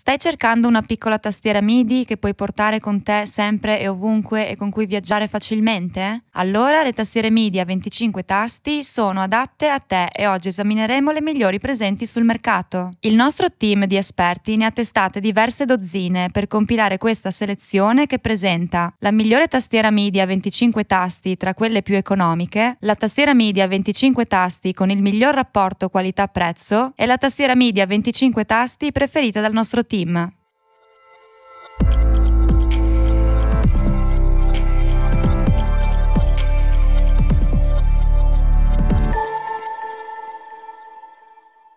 Stai cercando una piccola tastiera MIDI che puoi portare con te sempre e ovunque e con cui viaggiare facilmente? Allora le tastiere MIDI a 25 tasti sono adatte a te e oggi esamineremo le migliori presenti sul mercato. Il nostro team di esperti ne ha testate diverse dozzine per compilare questa selezione che presenta la migliore tastiera MIDI a 25 tasti tra quelle più economiche, la tastiera MIDI a 25 tasti con il miglior rapporto qualità-prezzo e la tastiera MIDI a 25 tasti preferita dal nostro team team.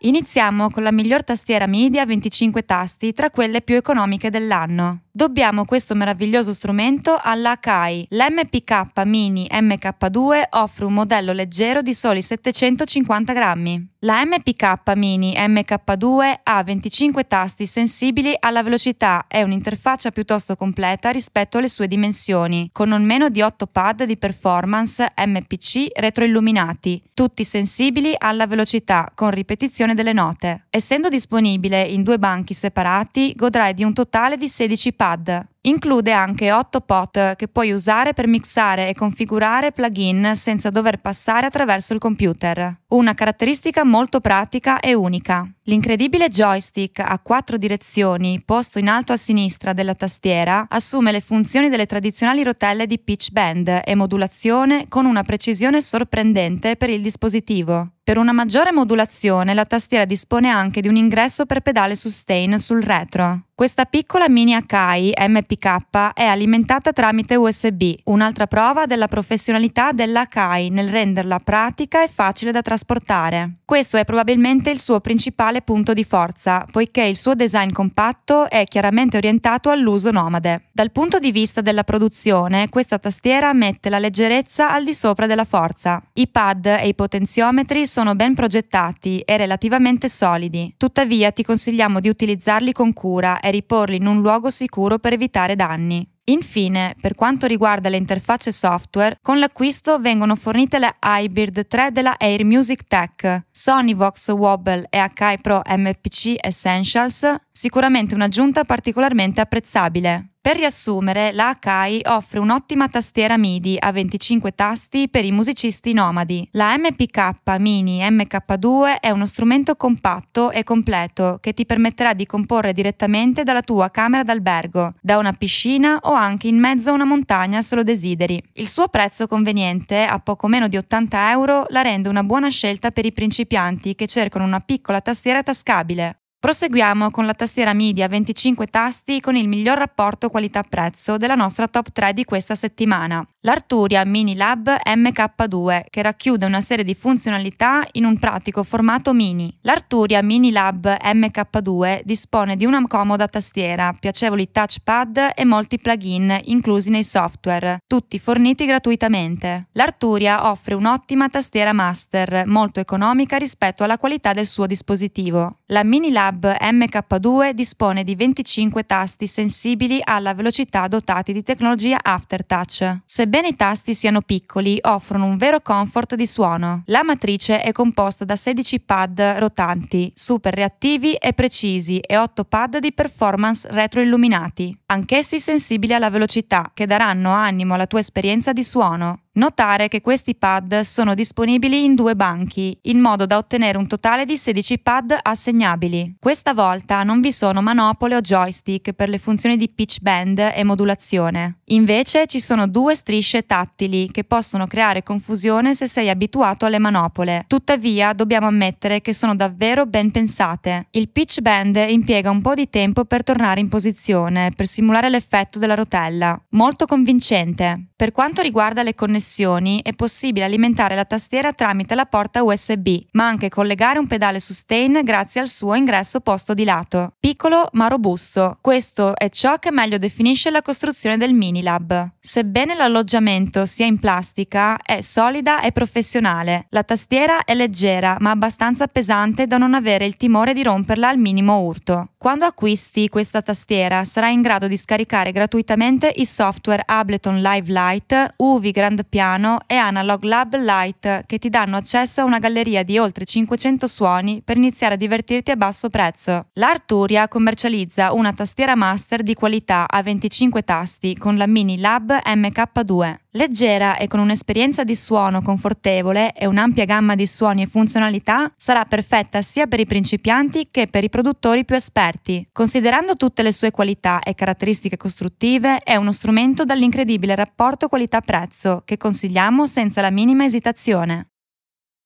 Iniziamo con la miglior tastiera media a 25 tasti tra quelle più economiche dell'anno. Dobbiamo questo meraviglioso strumento alla CAI. L'MPK Mini MK2 offre un modello leggero di soli 750 grammi. La MPK Mini MK2 ha 25 tasti sensibili alla velocità e un'interfaccia piuttosto completa rispetto alle sue dimensioni, con almeno di 8 pad di performance MPC retroilluminati, tutti sensibili alla velocità con ripetizione distribuzione delle note. Essendo disponibile in due banchi separati, godrai di un totale di 16 pad. Include anche 8 pot che puoi usare per mixare e configurare plugin senza dover passare attraverso il computer. Una caratteristica molto pratica e unica. L'incredibile joystick a quattro direzioni, posto in alto a sinistra della tastiera, assume le funzioni delle tradizionali rotelle di pitch bend e modulazione con una precisione sorprendente per il dispositivo. Per una maggiore modulazione la tastiera dispone anche di un ingresso per pedale sustain sul retro. Questa piccola mini Akai MPK è alimentata tramite USB, un'altra prova della professionalità dell'Akai nel renderla pratica e facile da trasportare. Questo è probabilmente il suo principale punto di forza, poiché il suo design compatto è chiaramente orientato all'uso nomade. Dal punto di vista della produzione, questa tastiera mette la leggerezza al di sopra della forza. I pad e i potenziometri sono ben progettati e relativamente solidi, tuttavia ti consigliamo di utilizzarli con cura è riporli in un luogo sicuro per evitare danni. Infine, per quanto riguarda le interfacce software, con l'acquisto vengono fornite le iBird 3 della Air Music Tech, Sony Vox Wobble e HI Pro MPC Essentials, sicuramente un'aggiunta particolarmente apprezzabile. Per riassumere, la Akai offre un'ottima tastiera MIDI a 25 tasti per i musicisti nomadi. La MPK Mini MK2 è uno strumento compatto e completo che ti permetterà di comporre direttamente dalla tua camera d'albergo, da una piscina o anche in mezzo a una montagna se lo desideri. Il suo prezzo conveniente, a poco meno di 80 euro, la rende una buona scelta per i principianti che cercano una piccola tastiera tascabile. Proseguiamo con la tastiera media 25 tasti con il miglior rapporto qualità-prezzo della nostra top 3 di questa settimana, l'Arturia Mini Lab MK2, che racchiude una serie di funzionalità in un pratico formato mini. L'Arturia Mini Lab MK2 dispone di una comoda tastiera, piacevoli touchpad e molti plugin inclusi nei software, tutti forniti gratuitamente. L'Arturia offre un'ottima tastiera master, molto economica rispetto alla qualità del suo dispositivo. La Mini Lab Lab MK2 dispone di 25 tasti sensibili alla velocità dotati di tecnologia aftertouch. Sebbene i tasti siano piccoli, offrono un vero comfort di suono. La matrice è composta da 16 pad rotanti, super reattivi e precisi e 8 pad di performance retroilluminati, anch'essi sensibili alla velocità, che daranno animo alla tua esperienza di suono. Notare che questi pad sono disponibili in due banchi, in modo da ottenere un totale di 16 pad assegnabili. Questa volta non vi sono manopole o joystick per le funzioni di pitch bend e modulazione. Invece ci sono due strisce tattili che possono creare confusione se sei abituato alle manopole. Tuttavia dobbiamo ammettere che sono davvero ben pensate. Il pitch bend impiega un po' di tempo per tornare in posizione, per simulare l'effetto della rotella. Molto convincente. Per quanto riguarda le connessioni, connessioni è possibile alimentare la tastiera tramite la porta USB, ma anche collegare un pedale sustain grazie al suo ingresso posto di lato. Piccolo ma robusto, questo è ciò che meglio definisce la costruzione del Minilab. Sebbene l'alloggiamento sia in plastica, è solida e professionale. La tastiera è leggera ma abbastanza pesante da non avere il timore di romperla al minimo urto. Quando acquisti questa tastiera sarai in grado di scaricare gratuitamente i software Ableton Live Lite, UV Grand piano e Analog Lab Lite che ti danno accesso a una galleria di oltre 500 suoni per iniziare a divertirti a basso prezzo. L'Arturia commercializza una tastiera master di qualità a 25 tasti con la Mini Lab MK2. Leggera e con un'esperienza di suono confortevole e un'ampia gamma di suoni e funzionalità, sarà perfetta sia per i principianti che per i produttori più esperti. Considerando tutte le sue qualità e caratteristiche costruttive, è uno strumento dall'incredibile rapporto qualità-prezzo che consigliamo senza la minima esitazione.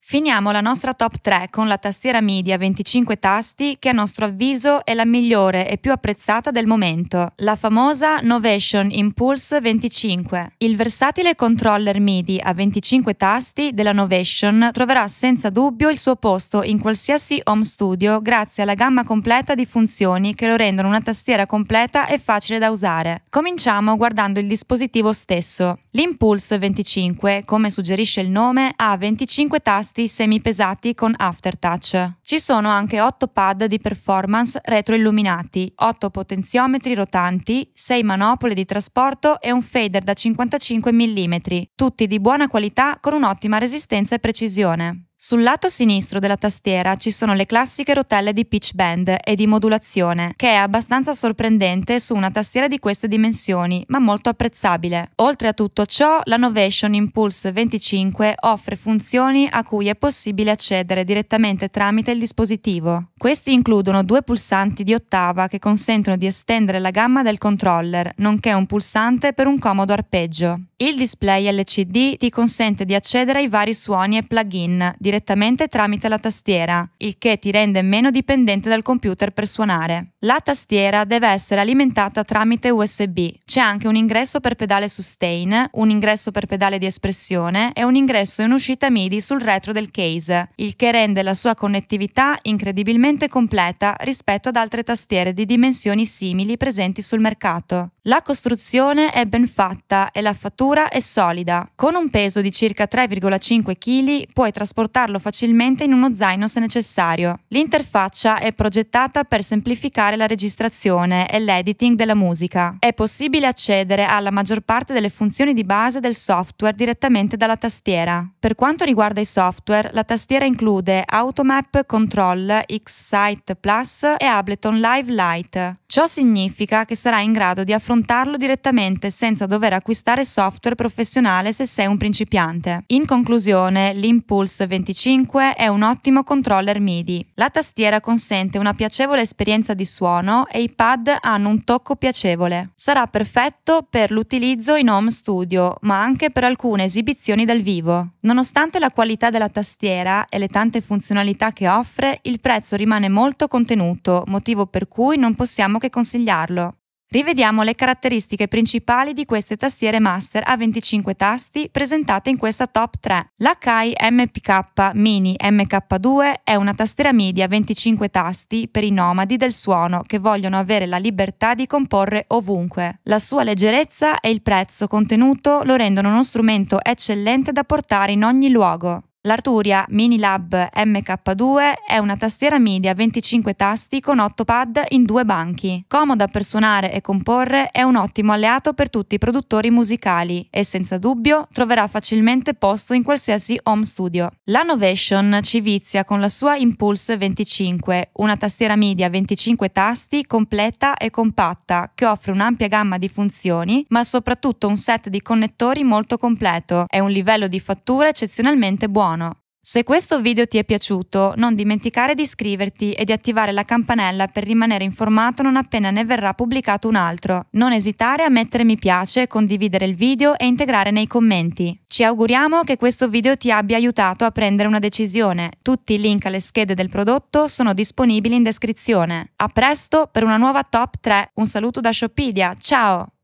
Finiamo la nostra top 3 con la tastiera MIDI a 25 tasti che a nostro avviso è la migliore e più apprezzata del momento, la famosa Novation Impulse 25. Il versatile controller MIDI a 25 tasti della Novation troverà senza dubbio il suo posto in qualsiasi home studio grazie alla gamma completa di funzioni che lo rendono una tastiera completa e facile da usare. Cominciamo guardando il dispositivo stesso. L'Impulse 25, come suggerisce il nome, ha 25 tasti tasti semi con aftertouch. Ci sono anche 8 pad di performance retroilluminati, 8 potenziometri rotanti, 6 manopole di trasporto e un fader da 55 mm, tutti di buona qualità con un'ottima resistenza e precisione. Sul lato sinistro della tastiera ci sono le classiche rotelle di pitch band e di modulazione, che è abbastanza sorprendente su una tastiera di queste dimensioni, ma molto apprezzabile. Oltre a tutto ciò, la Novation Impulse 25 offre funzioni a cui è possibile accedere direttamente tramite il dispositivo. Questi includono due pulsanti di ottava che consentono di estendere la gamma del controller, nonché un pulsante per un comodo arpeggio. Il display LCD ti consente di accedere ai vari suoni e plugin direttamente tramite la tastiera, il che ti rende meno dipendente dal computer per suonare. La tastiera deve essere alimentata tramite USB. C'è anche un ingresso per pedale sustain, un ingresso per pedale di espressione e un ingresso in uscita MIDI sul retro del case, il che rende la sua connettività incredibilmente completa rispetto ad altre tastiere di dimensioni simili presenti sul mercato. La costruzione è ben fatta e la fattura è solida. Con un peso di circa 3,5 kg puoi trasportarlo facilmente in uno zaino se necessario. L'interfaccia è progettata per semplificare la registrazione e l'editing della musica. È possibile accedere alla maggior parte delle funzioni di base del software direttamente dalla tastiera. Per quanto riguarda i software, la tastiera include Automap Control, X-Site Plus e Ableton Live Lite. Ciò significa che sarà in grado di affrontare montarlo direttamente senza dover acquistare software professionale se sei un principiante. In conclusione, l'Impulse 25 è un ottimo controller MIDI. La tastiera consente una piacevole esperienza di suono e i pad hanno un tocco piacevole. Sarà perfetto per l'utilizzo in home studio, ma anche per alcune esibizioni dal vivo. Nonostante la qualità della tastiera e le tante funzionalità che offre, il prezzo rimane molto contenuto, motivo per cui non possiamo che consigliarlo. Rivediamo le caratteristiche principali di queste tastiere master a 25 tasti presentate in questa top 3. La Kai MPK Mini MK2 è una tastiera media a 25 tasti per i nomadi del suono che vogliono avere la libertà di comporre ovunque. La sua leggerezza e il prezzo contenuto lo rendono uno strumento eccellente da portare in ogni luogo. L'Arturia Mini Lab MK2 è una tastiera media a 25 tasti con 8 pad in due banchi. Comoda per suonare e comporre, è un ottimo alleato per tutti i produttori musicali e senza dubbio troverà facilmente posto in qualsiasi home studio. La Novation ci vizia con la sua Impulse 25, una tastiera media a 25 tasti completa e compatta che offre un'ampia gamma di funzioni, ma soprattutto un set di connettori molto completo e un livello di fattura eccezionalmente buono suono. Se questo video ti è piaciuto, non dimenticare di iscriverti e di attivare la campanella per rimanere informato non appena ne verrà pubblicato un altro. Non esitare a mettere mi piace, condividere il video e integrare nei commenti. Ci auguriamo che questo video ti abbia aiutato a prendere una decisione. Tutti i link alle schede del prodotto sono disponibili in descrizione. A presto per una nuova top 3. Un saluto da Shopedia. Ciao!